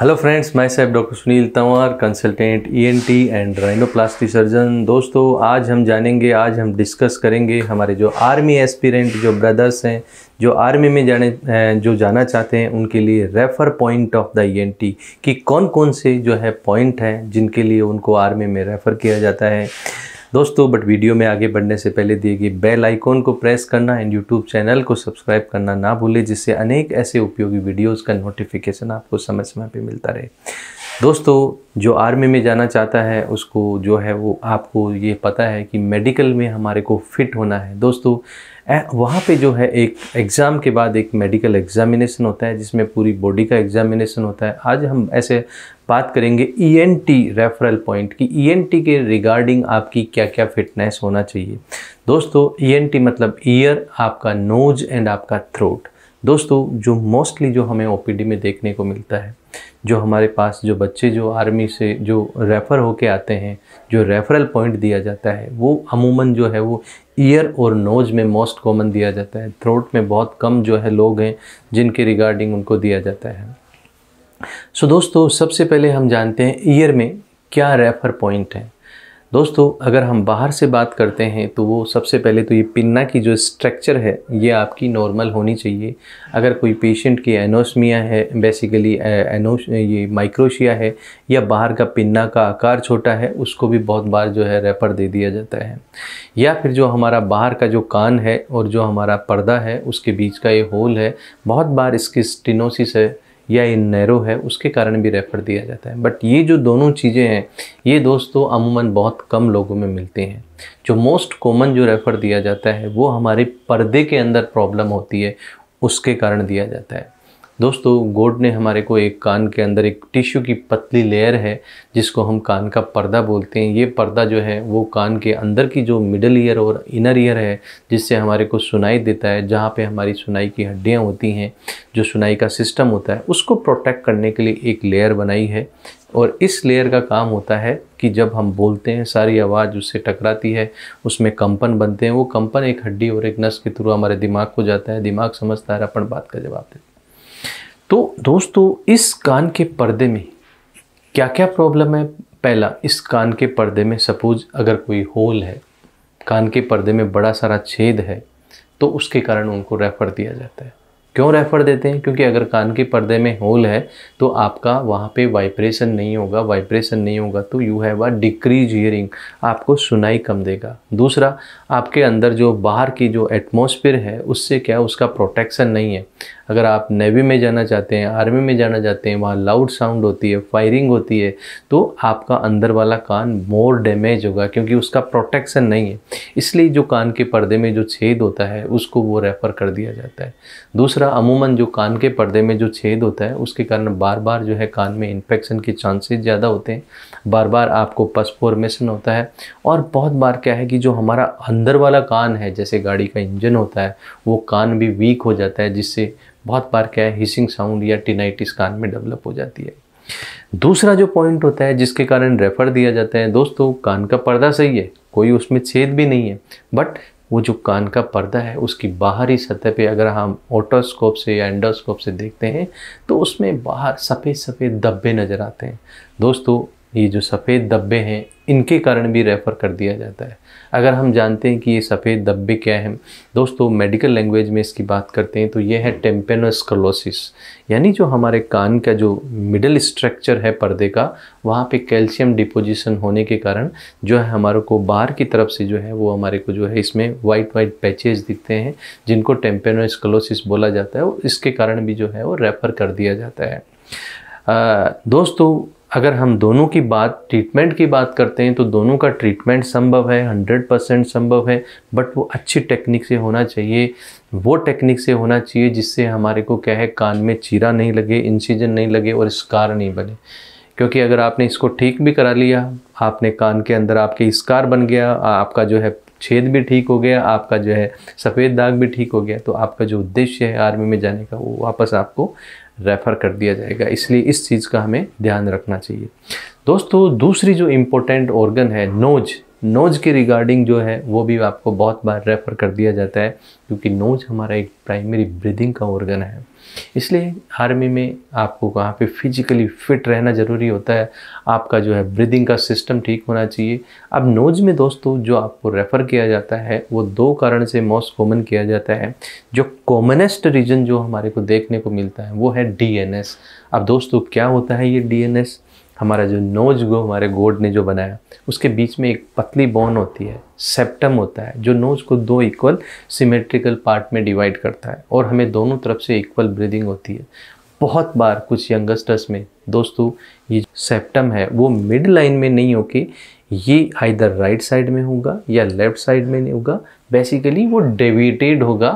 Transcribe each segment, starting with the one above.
Hello friends मैं साहब doctor Sunil Tanwar consultant ENT and rhinoplasty surgeon दोस्तों आज हम जानेंगे आज हम डिस्कस करेंगे हमारे जो आर्मी एस्पिरेंट जो ब्रदर्स हैं जो आर्मी में जाने जो जाना चाहते हैं उनके लिए refer point of the ENT कि कौन कौन से जो है पॉइंट हैं जिनके लिए उनको आर्मी में रेफ़र किया जाता है दोस्तों बट वीडियो में आगे बढ़ने से पहले दिए गए बेल आइकॉन को प्रेस करना एंड यूट्यूब चैनल को सब्सक्राइब करना ना भूलें जिससे अनेक ऐसे उपयोगी वीडियोज़ का नोटिफिकेशन आपको समय समय पर मिलता रहे दोस्तों जो आर्मी में जाना चाहता है उसको जो है वो आपको ये पता है कि मेडिकल में हमारे को फिट होना है दोस्तों वहाँ पे जो है एक एग्ज़ाम के बाद एक मेडिकल एग्ज़ामिनेशन होता है जिसमें पूरी बॉडी का एग्ज़ामिनेशन होता है आज हम ऐसे बात करेंगे ईएनटी रेफरल पॉइंट की ईएनटी e के रिगार्डिंग आपकी क्या क्या फिटनेस होना चाहिए दोस्तों ईएनटी e मतलब ईयर आपका नोज एंड आपका थ्रोट दोस्तों जो मोस्टली जो हमें ओपीडी में देखने को मिलता है जो हमारे पास जो बच्चे जो आर्मी से जो रेफ़र होके आते हैं जो रेफरल पॉइंट दिया जाता है वो अमूमन जो है वो ईयर और नोज में मोस्ट कॉमन दिया जाता है थ्रोट में बहुत कम जो है लोग हैं जिनके रिगार्डिंग उनको दिया जाता है सो so, दोस्तों सबसे पहले हम जानते हैं ईयर में क्या रेफ़र पॉइंट है दोस्तों अगर हम बाहर से बात करते हैं तो वो सबसे पहले तो ये पिन्ना की जो स्ट्रक्चर है ये आपकी नॉर्मल होनी चाहिए अगर कोई पेशेंट की एनोसमिया है बेसिकली एनोश ये माइक्रोशिया है या बाहर का पिन्ना का आकार छोटा है उसको भी बहुत बार जो है रेफर दे दिया जाता है या फिर जो हमारा बाहर का जो कान है और जो हमारा पर्दा है उसके बीच का ये होल है बहुत बार इसकी स्टिनोसिस है या ये नैरो है उसके कारण भी रेफ़र दिया जाता है बट ये जो दोनों चीज़ें हैं ये दोस्तों अमूमन बहुत कम लोगों में मिलते हैं जो मोस्ट कॉमन जो रेफ़र दिया जाता है वो हमारे पर्दे के अंदर प्रॉब्लम होती है उसके कारण दिया जाता है दोस्तों गोड ने हमारे को एक कान के अंदर एक टिश्यू की पतली लेयर है जिसको हम कान का पर्दा बोलते हैं ये पर्दा जो है वो कान के अंदर की जो मिडल ईयर और इनर ईयर है जिससे हमारे को सुनाई देता है जहाँ पर हमारी सुनाई की हड्डियाँ होती हैं जो सुनाई का सिस्टम होता है उसको प्रोटेक्ट करने के लिए एक लेयर बनाई है और इस लेयर का काम होता है कि जब हम बोलते हैं सारी आवाज़ उससे टकराती है उसमें कंपन बनते हैं वो कंपन एक हड्डी और एक नस के थ्रू हमारे दिमाग को जाता है दिमाग समझता है अपन बात का जवाब देता है तो दोस्तों इस कान के पर्दे में क्या क्या प्रॉब्लम है पहला इस कान के पर्दे में सपोज अगर कोई होल है कान के पर्दे में बड़ा सारा छेद है तो उसके कारण उनको रेफ़र दिया जाता है क्यों रेफ़र देते हैं क्योंकि अगर कान के पर्दे में होल है तो आपका वहाँ पे वाइब्रेशन नहीं होगा वाइब्रेशन नहीं होगा तो you have a decrease hearing आपको सुनाई कम देगा दूसरा आपके अंदर जो बाहर की जो एटमॉस्फेयर है उससे क्या उसका प्रोटेक्शन नहीं है अगर आप नेवी में जाना चाहते हैं आर्मी में जाना चाहते हैं वहाँ लाउड साउंड होती है फायरिंग होती है तो आपका अंदर वाला कान मोर डैमेज होगा क्योंकि उसका प्रोटेक्शन नहीं है इसलिए जो कान के पर्दे में जो छेद होता है उसको वो रेफ़र कर दिया जाता है दूसरा अमूमन जो कान के पर्दे में जो छेद होता है उसके कारण बार बार जो है कान में इन्फेक्शन के चांसेज ज़्यादा होते हैं बार बार आपको पस फॉर्मेशन होता है और बहुत बार क्या है कि जो हमारा अंदर वाला कान है जैसे गाड़ी का इंजन होता है वो कान भी वीक हो जाता है जिससे बहुत बार क्या है हिसिंग साउंड या टिनाइटिस कान में डेवलप हो जाती है दूसरा जो पॉइंट होता है जिसके कारण रेफर दिया जाता है दोस्तों कान का पर्दा सही है कोई उसमें छेद भी नहीं है बट वो जो कान का पर्दा है उसकी बाहरी सतह पे अगर हम ओटोस्कोप से या एंडोस्कोप से देखते हैं तो उसमें बाहर सफ़ेद सफ़ेद धब्बे नज़र आते हैं दोस्तों ये जो सफ़ेद धब्बे हैं इनके कारण भी रेफ़र कर दिया जाता है अगर हम जानते हैं कि ये सफ़ेद धब्बे क्या हैं दोस्तों मेडिकल लैंग्वेज में इसकी बात करते हैं तो ये है टेम्पेनोस्कलोसिस यानी जो हमारे कान का जो मिडल स्ट्रक्चर है पर्दे का वहाँ पे कैल्शियम डिपोजिशन होने के कारण जो है हमारे को बाहर की तरफ से जो है वो हमारे को जो है इसमें वाइट वाइट पैचेज दिखते हैं जिनको टेम्पेनोस्कलोसिस बोला जाता है और इसके कारण भी जो है वो रेफ़र कर दिया जाता है आ, दोस्तों अगर हम दोनों की बात ट्रीटमेंट की बात करते हैं तो दोनों का ट्रीटमेंट संभव है हंड्रेड परसेंट संभव है बट वो अच्छी टेक्निक से होना चाहिए वो टेक्निक से होना चाहिए जिससे हमारे को क्या है कान में चीरा नहीं लगे इंसीजन नहीं लगे और स्कार नहीं बने क्योंकि अगर आपने इसको ठीक भी करा लिया आपने कान के अंदर आपके स्कार बन गया आपका जो है छेद भी ठीक हो गया आपका जो है सफ़ेद दाग भी ठीक हो गया तो आपका जो उद्देश्य है आर्मी में जाने का वो वापस आपको रेफ़र कर दिया जाएगा इसलिए इस चीज़ का हमें ध्यान रखना चाहिए दोस्तों दूसरी जो इम्पोर्टेंट ऑर्गन है नोज नोज के रिगार्डिंग जो है वो भी आपको बहुत बार रेफ़र कर दिया जाता है क्योंकि नोज हमारा एक प्राइमरी ब्रीदिंग का ऑर्गन है इसलिए आर्मी में आपको वहाँ पे फिजिकली फिट रहना ज़रूरी होता है आपका जो है ब्रीदिंग का सिस्टम ठीक होना चाहिए अब नोज में दोस्तों जो आपको रेफ़र किया जाता है वो दो कारण से मोस्ट कॉमन किया जाता है जो कॉमनेस्ट रीजन जो हमारे को देखने को मिलता है वो है डी अब दोस्तों क्या होता है ये डी हमारा जो नोज गो हमारे गोड ने जो बनाया उसके बीच में एक पतली बोन होती है सेप्टम होता है जो नोज को दो इक्वल सिमेट्रिकल पार्ट में डिवाइड करता है और हमें दोनों तरफ से इक्वल ब्रीदिंग होती है बहुत बार कुछ यंगस्टर्स में दोस्तों ये सेप्टम है वो मिड लाइन में नहीं होके ये आइधर राइट साइड में होगा या लेफ्ट साइड में नहीं होगा बेसिकली वो डेविटेड होगा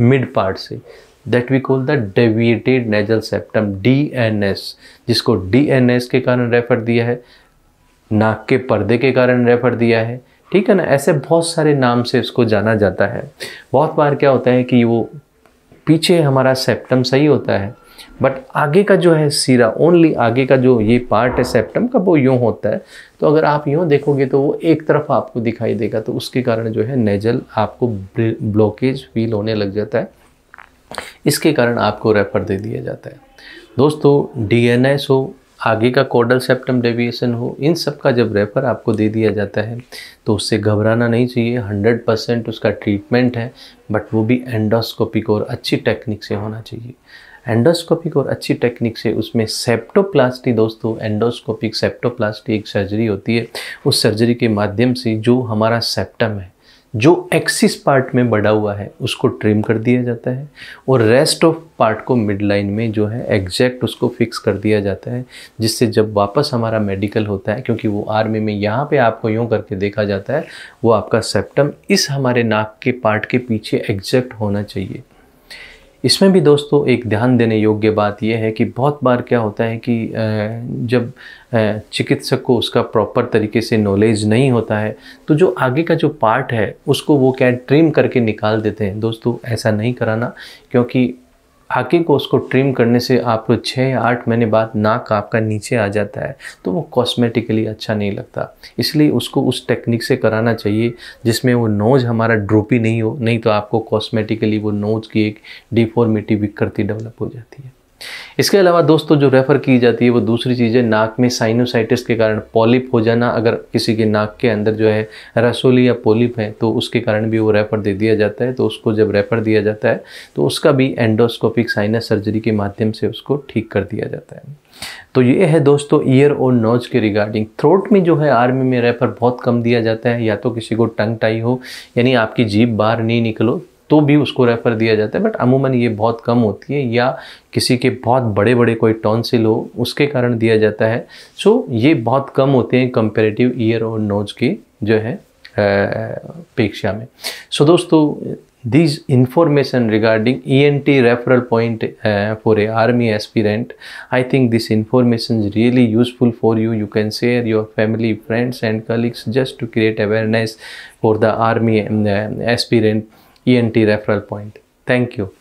मिड पार्ट से that we call the deviated nasal septum D N S जिसको डी एन एस के कारण रेफर दिया है नाक के पर्दे के कारण रेफर दिया है ठीक है ना ऐसे बहुत सारे नाम से इसको जाना जाता है बहुत बार क्या होता है कि वो पीछे हमारा सेप्टम सही होता है बट आगे का जो है सिरा ओनली आगे का जो ये पार्ट है सेप्टम का वो यूँ होता है तो अगर आप यूँ देखोगे तो वो एक तरफ आपको दिखाई देगा तो उसके कारण जो है नेजल आपको ब्लॉकेज फील होने लग जाता है इसके कारण आपको रेफर दे दिया जाता है दोस्तों एस हो आगे का कॉडल सेप्टम डेविएशन हो इन सब का जब रेफर आपको दे दिया जाता है तो उससे घबराना नहीं चाहिए हंड्रेड परसेंट उसका ट्रीटमेंट है बट वो भी एंडोस्कोपिक और अच्छी टेक्निक से होना चाहिए एंडोस्कोपिक और अच्छी टेक्निक से उसमें सेप्टोप्लास्टी दोस्तों एंडोस्कोपिक सेप्टोप्लास्टी एक सर्जरी होती है उस सर्जरी के माध्यम से जो हमारा सेप्टम है जो एक्सिस पार्ट में बढ़ा हुआ है उसको ट्रिम कर दिया जाता है और रेस्ट ऑफ पार्ट को मिड लाइन में जो है एग्जैक्ट उसको फिक्स कर दिया जाता है जिससे जब वापस हमारा मेडिकल होता है क्योंकि वो आर्मी में यहाँ पे आपको यूँ करके देखा जाता है वो आपका सेप्टम इस हमारे नाक के पार्ट के पीछे एग्जैक्ट होना चाहिए इसमें भी दोस्तों एक ध्यान देने योग्य बात यह है कि बहुत बार क्या होता है कि जब चिकित्सक को उसका प्रॉपर तरीके से नॉलेज नहीं होता है तो जो आगे का जो पार्ट है उसको वो क्या ट्रिम करके निकाल देते हैं दोस्तों ऐसा नहीं कराना क्योंकि आगे को उसको ट्रिम करने से आपको छः या आठ महीने बाद नाक आपका नीचे आ जाता है तो वो कॉस्मेटिकली अच्छा नहीं लगता इसलिए उसको उस टेक्निक से कराना चाहिए जिसमें वो नोज हमारा ड्रोपी नहीं हो नहीं तो आपको कॉस्मेटिकली वो नोज की एक डिफॉर्मिटी विकृति डेवलप हो जाती है इसके अलावा दोस्तों जो रेफ़र की जाती है वो दूसरी चीज़ है नाक में साइनोसाइटिस के कारण पॉलिप हो जाना अगर किसी के नाक के अंदर जो है रसोली या पॉलिप है तो उसके कारण भी वो रेफ़र दे दिया जाता है तो उसको जब रेफ़र दिया जाता है तो उसका भी एंडोस्कोपिक साइनस सर्जरी के माध्यम से उसको ठीक कर दिया जाता है तो ये है दोस्तों ईयर और नोज के रिगार्डिंग थ्रोट में जो है आर्मी में रेफर बहुत कम दिया जाता है या तो किसी को टंग टाई हो यानी आपकी जीप बाहर नहीं निकलो तो भी उसको रेफ़र दिया जाता है बट अमूमन ये बहुत कम होती है या किसी के बहुत बड़े बड़े कोई टॉन्सिल हो उसके कारण दिया जाता है सो ये बहुत कम होते हैं कंपेरेटिव ईयर और नोज की जो है अपेक्षा में सो दोस्तों this information regarding E N T referral point for a army aspirant I think this information is really useful for you you can share your family friends and colleagues just to create awareness for the army aspirant ENT referral point. Thank you.